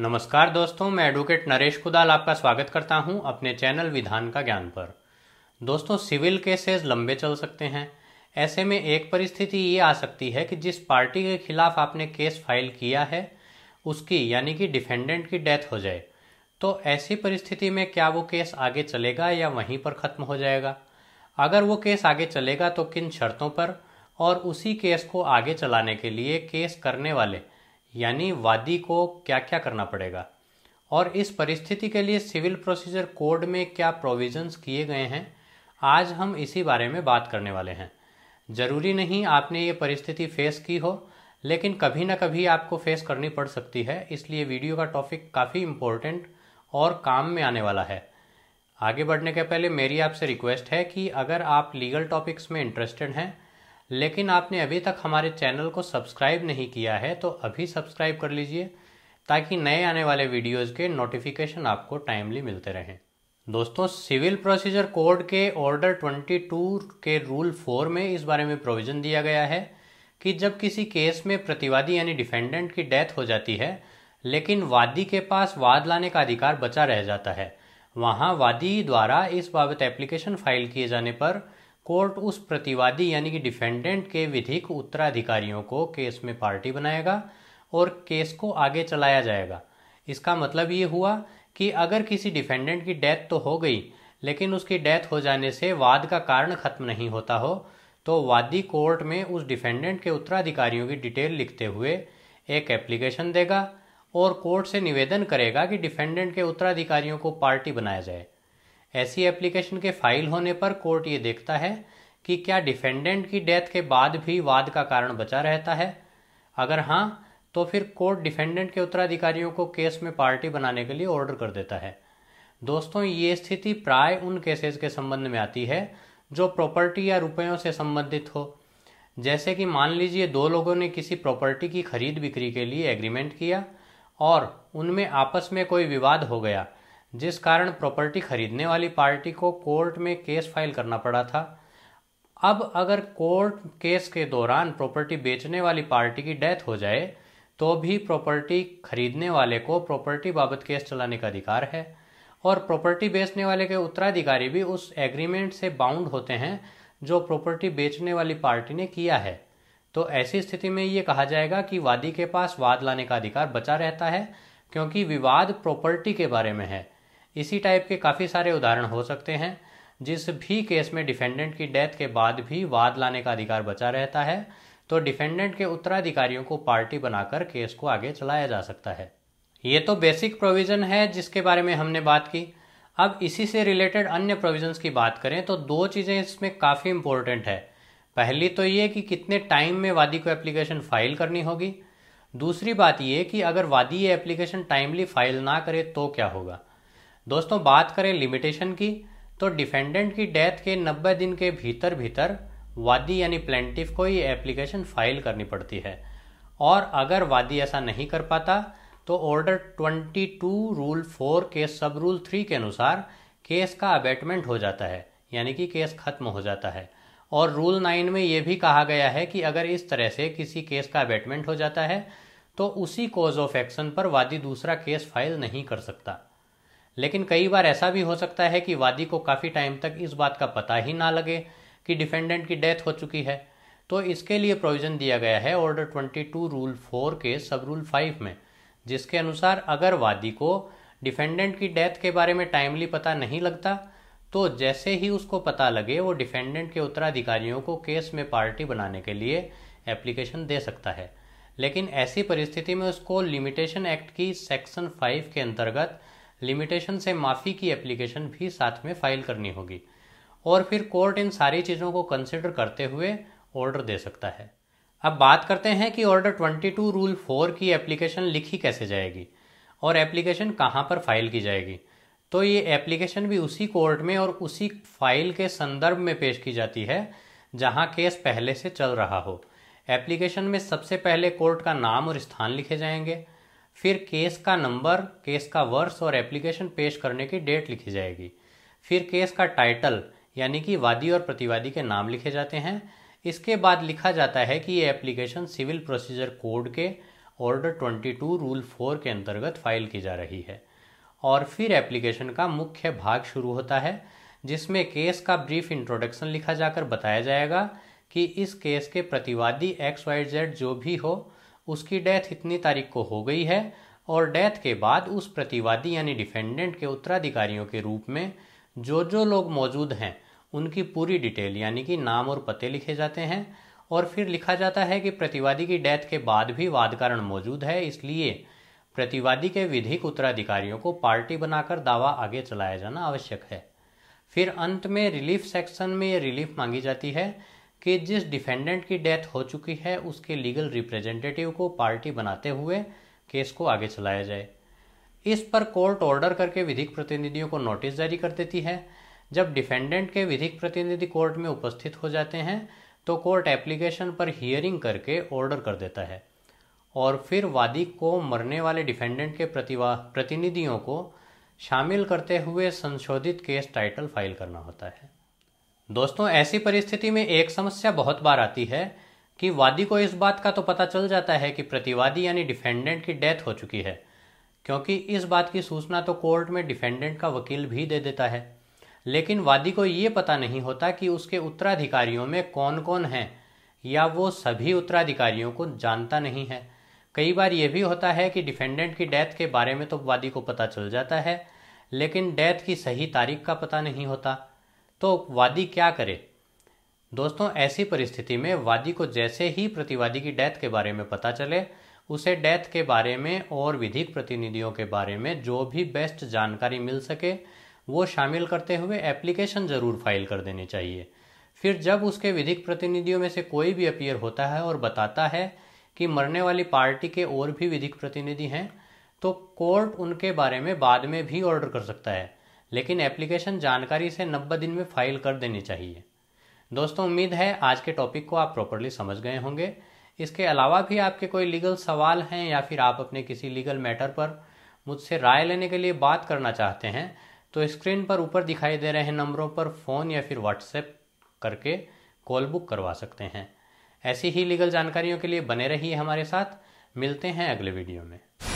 नमस्कार दोस्तों मैं एडवोकेट नरेश कुदाल आपका स्वागत करता हूं अपने चैनल विधान का ज्ञान पर दोस्तों सिविल केसेस लंबे चल सकते हैं ऐसे में एक परिस्थिति ये आ सकती है कि जिस पार्टी के खिलाफ आपने केस फाइल किया है उसकी यानी कि डिफेंडेंट की डेथ हो जाए तो ऐसी परिस्थिति में क्या वो केस आगे चलेगा या वहीं पर ख़त्म हो जाएगा अगर वो केस आगे चलेगा तो किन शर्तों पर और उसी केस को आगे चलाने के लिए केस करने वाले यानी वादी को क्या क्या करना पड़ेगा और इस परिस्थिति के लिए सिविल प्रोसीजर कोड में क्या प्रोविजंस किए गए हैं आज हम इसी बारे में बात करने वाले हैं ज़रूरी नहीं आपने ये परिस्थिति फेस की हो लेकिन कभी ना कभी आपको फेस करनी पड़ सकती है इसलिए वीडियो का टॉपिक काफ़ी इम्पोर्टेंट और काम में आने वाला है आगे बढ़ने के पहले मेरी आपसे रिक्वेस्ट है कि अगर आप लीगल टॉपिक्स में इंटरेस्टेड हैं लेकिन आपने अभी तक हमारे चैनल को सब्सक्राइब नहीं किया है तो अभी सब्सक्राइब कर लीजिए ताकि नए आने वाले वीडियोज के नोटिफिकेशन आपको टाइमली मिलते रहें दोस्तों सिविल प्रोसीजर कोड के ऑर्डर 22 के रूल 4 में इस बारे में प्रोविज़न दिया गया है कि जब किसी केस में प्रतिवादी यानी डिफेंडेंट की डेथ हो जाती है लेकिन वादी के पास वाद लाने का अधिकार बचा रह जाता है वहां वादी द्वारा इस बाबत एप्लीकेशन फाइल किए जाने पर कोर्ट उस प्रतिवादी यानी कि डिफेंडेंट के विधिक उत्तराधिकारियों को केस में पार्टी बनाएगा और केस को आगे चलाया जाएगा इसका मतलब ये हुआ कि अगर किसी डिफेंडेंट की डेथ तो हो गई लेकिन उसकी डेथ हो जाने से वाद का कारण खत्म नहीं होता हो तो वादी कोर्ट में उस डिफेंडेंट के उत्तराधिकारियों की डिटेल लिखते हुए एक एप्लीकेशन देगा और कोर्ट से निवेदन करेगा कि डिफेंडेंट के उत्तराधिकारियों को पार्टी बनाया जाए ऐसी एप्लीकेशन के फाइल होने पर कोर्ट ये देखता है कि क्या डिफेंडेंट की डेथ के बाद भी वाद का कारण बचा रहता है अगर हाँ तो फिर कोर्ट डिफेंडेंट के उत्तराधिकारियों को केस में पार्टी बनाने के लिए ऑर्डर कर देता है दोस्तों ये स्थिति प्राय उन केसेस के संबंध में आती है जो प्रॉपर्टी या रुपयों से संबंधित हो जैसे कि मान लीजिए दो लोगों ने किसी प्रॉपर्टी की खरीद बिक्री के लिए एग्रीमेंट किया और उनमें आपस में कोई विवाद हो गया जिस कारण प्रॉपर्टी खरीदने वाली पार्टी को कोर्ट में केस फाइल करना पड़ा था अब अगर कोर्ट केस के दौरान प्रॉपर्टी बेचने वाली पार्टी की डेथ हो जाए तो भी प्रॉपर्टी खरीदने वाले को प्रॉपर्टी बाबत केस चलाने का अधिकार है और प्रॉपर्टी बेचने वाले के उत्तराधिकारी भी उस एग्रीमेंट से बाउंड होते हैं जो प्रॉपर्टी बेचने वाली पार्टी ने किया है तो ऐसी स्थिति में ये कहा जाएगा कि वादी के पास वाद लाने का अधिकार बचा रहता है क्योंकि विवाद प्रॉपर्टी के बारे में है इसी टाइप के काफ़ी सारे उदाहरण हो सकते हैं जिस भी केस में डिफेंडेंट की डेथ के बाद भी वाद लाने का अधिकार बचा रहता है तो डिफेंडेंट के उत्तराधिकारियों को पार्टी बनाकर केस को आगे चलाया जा सकता है ये तो बेसिक प्रोविज़न है जिसके बारे में हमने बात की अब इसी से रिलेटेड अन्य प्रोविजंस की बात करें तो दो चीज़ें इसमें काफ़ी इम्पोर्टेंट है पहली तो ये कि कितने टाइम में वादी को एप्लीकेशन फाइल करनी होगी दूसरी बात ये कि अगर वादी ये एप्लीकेशन टाइमली फाइल ना करे तो क्या होगा दोस्तों बात करें लिमिटेशन की तो डिफेंडेंट की डेथ के 90 दिन के भीतर भीतर वादी यानी प्लेंटिव को ही एप्लीकेशन फाइल करनी पड़ती है और अगर वादी ऐसा नहीं कर पाता तो ऑर्डर 22 रूल 4 के सब रूल 3 के अनुसार केस का अबेटमेंट हो जाता है यानी कि केस खत्म हो जाता है और रूल 9 में ये भी कहा गया है कि अगर इस तरह से किसी केस का अबेटमेंट हो जाता है तो उसी कोज ऑफ एक्शन पर वादी दूसरा केस फाइल नहीं कर सकता लेकिन कई बार ऐसा भी हो सकता है कि वादी को काफ़ी टाइम तक इस बात का पता ही ना लगे कि डिफेंडेंट की डेथ हो चुकी है तो इसके लिए प्रोविज़न दिया गया है ऑर्डर 22 रूल 4 के सब रूल 5 में जिसके अनुसार अगर वादी को डिफेंडेंट की डेथ के बारे में टाइमली पता नहीं लगता तो जैसे ही उसको पता लगे वो डिफेंडेंट के उत्तराधिकारियों को केस में पार्टी बनाने के लिए एप्लीकेशन दे सकता है लेकिन ऐसी परिस्थिति में उसको लिमिटेशन एक्ट की सेक्शन फाइव के अंतर्गत लिमिटेशन से माफ़ी की एप्लीकेशन भी साथ में फाइल करनी होगी और फिर कोर्ट इन सारी चीज़ों को कंसिडर करते हुए ऑर्डर दे सकता है अब बात करते हैं कि ऑर्डर 22 रूल 4 की एप्लीकेशन लिखी कैसे जाएगी और एप्लीकेशन कहाँ पर फाइल की जाएगी तो ये एप्लीकेशन भी उसी कोर्ट में और उसी फाइल के संदर्भ में पेश की जाती है जहाँ केस पहले से चल रहा हो एप्लीकेशन में सबसे पहले कोर्ट का नाम और स्थान लिखे जाएंगे फिर केस का नंबर केस का वर्ष और एप्लीकेशन पेश करने की डेट लिखी जाएगी फिर केस का टाइटल यानी कि वादी और प्रतिवादी के नाम लिखे जाते हैं इसके बाद लिखा जाता है कि ये एप्लीकेशन सिविल प्रोसीजर कोड के ऑर्डर 22 रूल 4 के अंतर्गत फाइल की जा रही है और फिर एप्लीकेशन का मुख्य भाग शुरू होता है जिसमें केस का ब्रीफ इंट्रोडक्शन लिखा जाकर बताया जाएगा कि इस केस के प्रतिवादी एक्स वाई जेड जो भी हो उसकी डेथ इतनी तारीख को हो गई है और डेथ के बाद उस प्रतिवादी यानी डिफेंडेंट के उत्तराधिकारियों के रूप में जो जो लोग मौजूद हैं उनकी पूरी डिटेल यानी कि नाम और पते लिखे जाते हैं और फिर लिखा जाता है कि प्रतिवादी की डेथ के बाद भी वाद कारण मौजूद है इसलिए प्रतिवादी के विधिक उत्तराधिकारियों को पार्टी बनाकर दावा आगे चलाया जाना आवश्यक है फिर अंत में रिलीफ सेक्शन में ये रिलीफ मांगी जाती है कि जिस डिफेंडेंट की डेथ हो चुकी है उसके लीगल रिप्रेजेंटेटिव को पार्टी बनाते हुए केस को आगे चलाया जाए इस पर कोर्ट ऑर्डर करके विधिक प्रतिनिधियों को नोटिस जारी कर देती है जब डिफेंडेंट के विधिक प्रतिनिधि कोर्ट में उपस्थित हो जाते हैं तो कोर्ट एप्लीकेशन पर हियरिंग करके ऑर्डर कर देता है और फिर वादी को मरने वाले डिफेंडेंट के प्रतिवा प्रतिनिधियों को शामिल करते हुए संशोधित केस टाइटल फाइल करना होता है दोस्तों ऐसी परिस्थिति में एक समस्या बहुत बार आती है कि वादी को इस बात का तो पता चल जाता है कि प्रतिवादी यानी डिफेंडेंट की डेथ हो चुकी है क्योंकि इस बात की सूचना तो कोर्ट में डिफेंडेंट का वकील भी दे देता है लेकिन वादी को ये पता नहीं होता कि उसके उत्तराधिकारियों में कौन कौन है या वो सभी उत्तराधिकारियों को जानता नहीं है कई बार ये भी होता है कि डिफेंडेंट की डेथ के बारे में तो वादी को पता चल जाता है लेकिन डेथ की सही तारीख का पता नहीं होता तो वादी क्या करे दोस्तों ऐसी परिस्थिति में वादी को जैसे ही प्रतिवादी की डेथ के बारे में पता चले उसे डेथ के बारे में और विधिक प्रतिनिधियों के बारे में जो भी बेस्ट जानकारी मिल सके वो शामिल करते हुए एप्लीकेशन ज़रूर फाइल कर देनी चाहिए फिर जब उसके विधिक प्रतिनिधियों में से कोई भी अपीयर होता है और बताता है कि मरने वाली पार्टी के और भी विधिक प्रतिनिधि हैं तो कोर्ट उनके बारे में बाद में भी ऑर्डर कर सकता है लेकिन एप्लीकेशन जानकारी से नब्बे दिन में फाइल कर देनी चाहिए दोस्तों उम्मीद है आज के टॉपिक को आप प्रॉपरली समझ गए होंगे इसके अलावा भी आपके कोई लीगल सवाल हैं या फिर आप अपने किसी लीगल मैटर पर मुझसे राय लेने के लिए बात करना चाहते हैं तो स्क्रीन पर ऊपर दिखाई दे रहे नंबरों पर फ़ोन या फिर व्हाट्सएप करके कॉल बुक करवा सकते हैं ऐसी ही लीगल जानकारियों के लिए बने रहिए हमारे साथ मिलते हैं अगले वीडियो में